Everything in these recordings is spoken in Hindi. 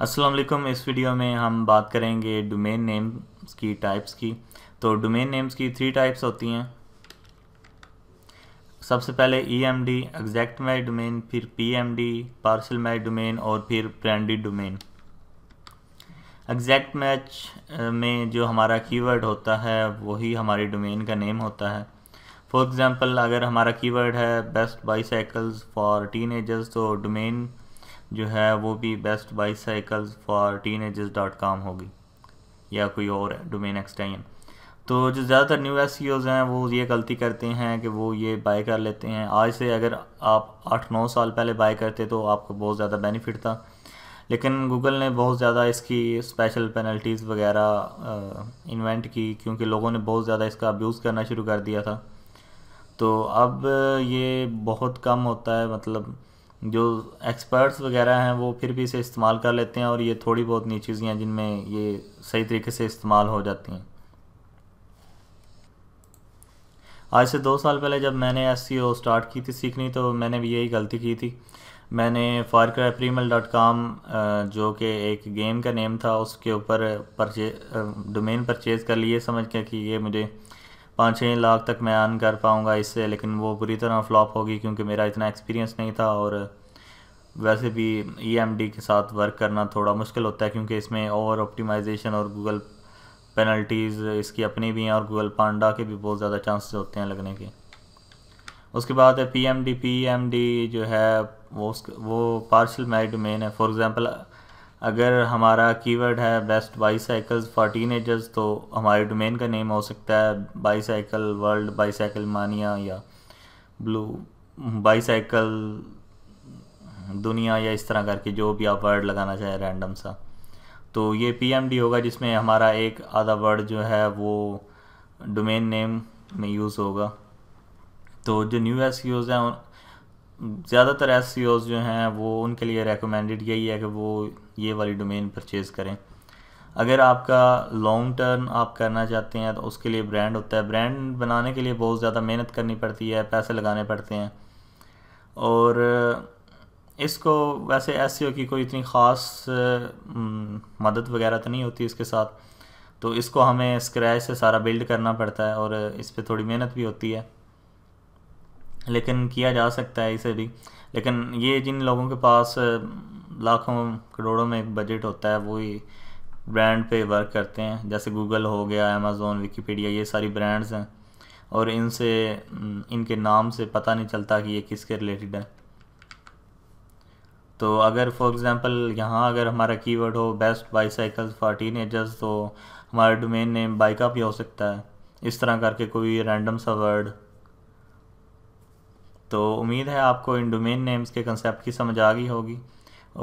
अस्सलाम वालेकुम इस वीडियो में हम बात करेंगे डोमेन नेम्स की टाइप्स की तो डोमेन नेम्स की थ्री टाइप्स होती हैं सबसे पहले E M D exact my domain फिर P M D partial my domain और फिर ब्रांडी डोमेन एग्जैक्ट मैच में जो हमारा कीवर्ड होता है वही हमारी डोमेन का नेम होता है फॉर एग्ज़ाम्पल अगर हमारा कीवर्ड है बेस्ट बाईसाइकल्स फॉर टीन तो डोमेन जो है वो भी best bicycles for teen ages dot com होगी या कोई और डोमेन एक्सटेंशन तो जो ज़्यादातर न्यू एस e हैं वो ये गलती करते हैं कि वो ये बाय कर लेते हैं आज से अगर आप आठ नौ साल पहले बाय करते तो आपको बहुत ज़्यादा बेनिफिट था लेकिन गूगल ने बहुत ज़्यादा इसकी स्पेशल पेनल्टीज़ वगैरह इन्वेंट की क्योंकि लोगों ने बहुत ज़्यादा इसका अब्यूज़ करना शुरू कर दिया था तो अब ये बहुत कम होता है मतलब जो एक्सपर्ट्स वगैरह हैं वो फिर भी इसे इस्तेमाल कर लेते हैं और ये थोड़ी बहुत नई चीज़ें हैं जिनमें ये सही तरीके से इस्तेमाल हो जाती हैं आज से दो साल पहले जब मैंने एस स्टार्ट e की थी सीखनी तो मैंने भी यही गलती की थी मैंने फायर क्राई डॉट कॉम जो कि एक गेम का नेम था उसके ऊपर परचे डोमेन परचेज़ कर लिए समझ के कि ये मुझे पाँच छः लाख तक मैं अर्न कर पाऊँगा इससे लेकिन वो बुरी तरह फ्लॉप होगी क्योंकि मेरा इतना एक्सपीरियंस नहीं था और वैसे भी ई e के साथ वर्क करना थोड़ा मुश्किल होता है क्योंकि इसमें ओवर ऑप्टिमाइजेशन और गूगल पेनल्टीज़ इसकी अपनी भी हैं और गूगल पांडा के भी बहुत ज़्यादा चांसेस होते हैं लगने के उसके बाद है P M D P M D जो है वो वो पार्शल मैरिड मेन है फॉर एग्ज़ाम्पल अगर हमारा कीवर्ड है best bicycles for teenagers तो हमारे डोमेन का नेम हो सकता है bicycle world bicycle mania या ब्लू बाई साइकिल दुनिया या इस तरह करके जो भी आप वर्ड लगाना चाहें रैंडम सा तो ये पीएमडी होगा जिसमें हमारा एक आधा वर्ड जो है वो डोमेन नेम में यूज़ होगा तो जो न्यू एस यूज हैं ज़्यादातर एस जो हैं वो उनके लिए रेकमेंडेड यही है कि वो ये वाली डोमेन परचेज़ करें अगर आपका लॉन्ग टर्म आप करना चाहते हैं तो उसके लिए ब्रांड होता है ब्रांड बनाने के लिए बहुत ज़्यादा मेहनत करनी पड़ती है पैसे लगाने पड़ते हैं और इसको वैसे एस की कोई इतनी ख़ास मदद वगैरह तो नहीं होती इसके साथ तो इसको हमें स्क्रैच से सारा बिल्ड करना पड़ता है और इस पर थोड़ी मेहनत भी होती है लेकिन किया जा सकता है इसे भी लेकिन ये जिन लोगों के पास लाखों करोड़ों में एक बजट होता है वही ब्रांड पे वर्क करते हैं जैसे गूगल हो गया अमेज़ोन विकीपीडिया ये सारी ब्रांड्स हैं और इनसे इनके नाम से पता नहीं चलता कि ये किसके रिलेटेड है तो अगर फॉर एग्ज़ाम्पल यहाँ अगर हमारा कीवर्ड हो best bicycles for teenagers तो हमारा डोमेन नेम बाइका भी हो सकता है इस तरह करके कोई रैंडम सा वर्ड तो उम्मीद है आपको इन डोमेन नेम्स के कंसेप्ट की समझ आ गई होगी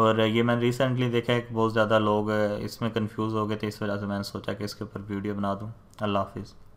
और ये मैंने रिसेंटली देखा है कि बहुत ज़्यादा लोग इसमें कंफ्यूज हो गए थे इस वजह से मैंने सोचा कि इसके ऊपर वीडियो बना दूँ अल्लाह हाफिज़